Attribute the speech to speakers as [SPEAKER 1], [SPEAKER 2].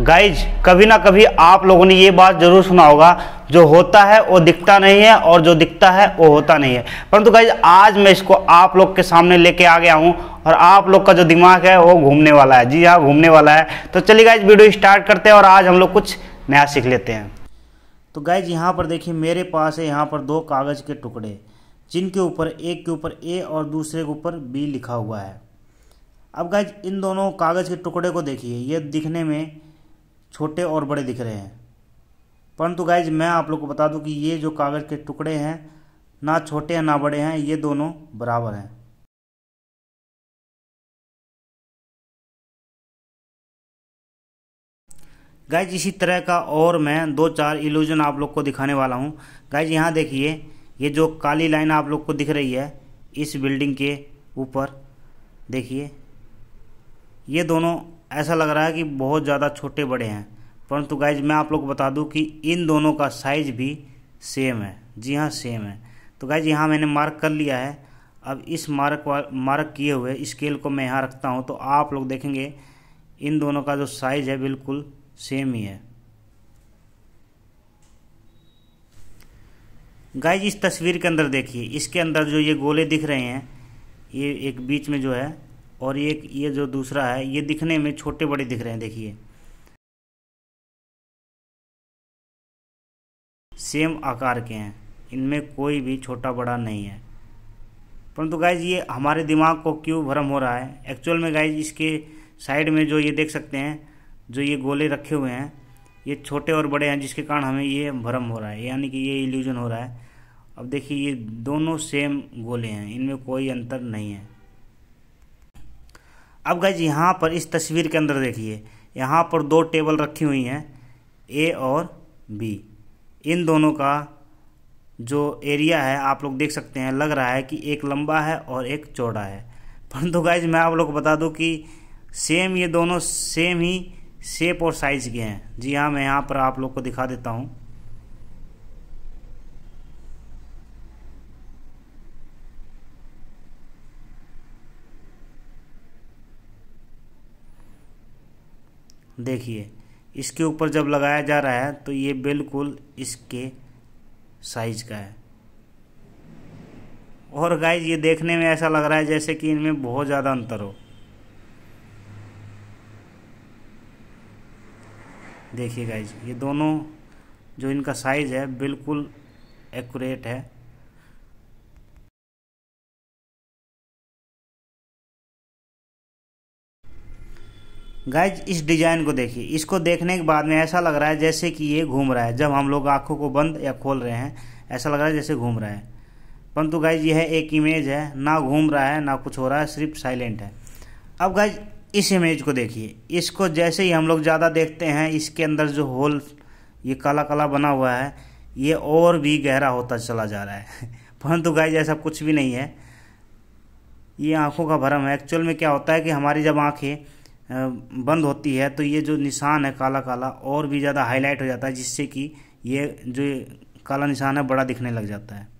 [SPEAKER 1] guys कभी ना कभी आप लोगों ने ये बात जरूर सुना होगा जो होता है वो दिखता नहीं है और जो दिखता है वो होता नहीं है परंतु गाइज आज मैं इसको आप लोग के सामने लेके आ गया हूँ और आप लोग का जो दिमाग है वो घूमने वाला है जी हाँ घूमने वाला है तो चलिए गाइज वीडियो स्टार्ट करते हैं और आज हम लोग कुछ नया सीख लेते हैं तो गाइज यहाँ पर देखिए मेरे पास है यहाँ पर दो कागज़ के टुकड़े जिनके ऊपर एक के ऊपर ए और दूसरे के ऊपर बी लिखा हुआ है अब गाइज इन दोनों कागज़ के टुकड़े को देखिए ये दिखने में छोटे और बड़े दिख रहे हैं परंतु गाइज मैं आप लोग को बता दूं कि ये जो कागज़ के टुकड़े हैं ना छोटे हैं ना बड़े हैं ये दोनों बराबर हैं गाइज इसी तरह का और मैं दो चार इल्यूजन आप लोग को दिखाने वाला हूँ गाइज यहाँ देखिए ये जो काली लाइन आप लोग को दिख रही है इस बिल्डिंग के ऊपर देखिए ये दोनों ऐसा लग रहा है कि बहुत ज़्यादा छोटे बड़े हैं परंतु गाइज मैं आप लोग को बता दूं कि इन दोनों का साइज़ भी सेम है जी हाँ सेम है तो गाइज यहाँ मैंने मार्क कर लिया है अब इस मार्क मार्क किए हुए स्केल को मैं यहाँ रखता हूँ तो आप लोग देखेंगे इन दोनों का जो साइज़ है बिल्कुल सेम ही है गाइज इस तस्वीर के अंदर देखिए इसके अंदर जो ये गोले दिख रहे हैं ये एक बीच में जो है और ये ये जो दूसरा है ये दिखने में छोटे बड़े दिख रहे हैं देखिए सेम आकार के हैं इनमें कोई भी छोटा बड़ा नहीं है परंतु गाइज ये हमारे दिमाग को क्यों भ्रम हो रहा है एक्चुअल में गाइज इसके साइड में जो ये देख सकते हैं जो ये गोले रखे हुए हैं ये छोटे और बड़े हैं जिसके कारण हमें ये भ्रम हो रहा है यानी कि ये इल्यूजन हो रहा है अब देखिए ये दोनों सेम गोले हैं इनमें कोई अंतर नहीं है अब गज यहाँ पर इस तस्वीर के अंदर देखिए यहाँ पर दो टेबल रखी हुई हैं ए और बी इन दोनों का जो एरिया है आप लोग देख सकते हैं लग रहा है कि एक लंबा है और एक चौड़ा है परंतु गाइज मैं आप लोग को बता दूं कि सेम ये दोनों सेम ही शेप और साइज़ के हैं जी हाँ मैं यहाँ पर आप लोग को दिखा देता हूँ देखिए इसके ऊपर जब लगाया जा रहा है तो ये बिल्कुल इसके साइज का है और गाइज ये देखने में ऐसा लग रहा है जैसे कि इनमें बहुत ज़्यादा अंतर हो देखिए गाइज ये दोनों जो इनका साइज़ है बिल्कुल एक्यूरेट है गाइज इस डिज़ाइन को देखिए इसको देखने के बाद में ऐसा लग रहा है जैसे कि ये घूम रहा है जब हम लोग आँखों को बंद या खोल रहे हैं ऐसा लग रहा है जैसे घूम रहा है परंतु गाइज यह एक इमेज है ना घूम रहा है ना कुछ हो रहा है सिर्फ साइलेंट है अब गाइज इस इमेज को देखिए इसको जैसे ही हम लोग ज़्यादा देखते हैं इसके अंदर जो होल ये काला काला बना हुआ है ये और भी गहरा होता चला जा रहा है परंतु गाइज ऐसा कुछ भी नहीं है ये आँखों का भ्रम है एक्चुअल में क्या होता है कि हमारी जब आँखें बंद होती है तो ये जो निशान है काला काला और भी ज़्यादा हाईलाइट हो जाता है जिससे कि ये जो काला निशान है बड़ा दिखने लग जाता है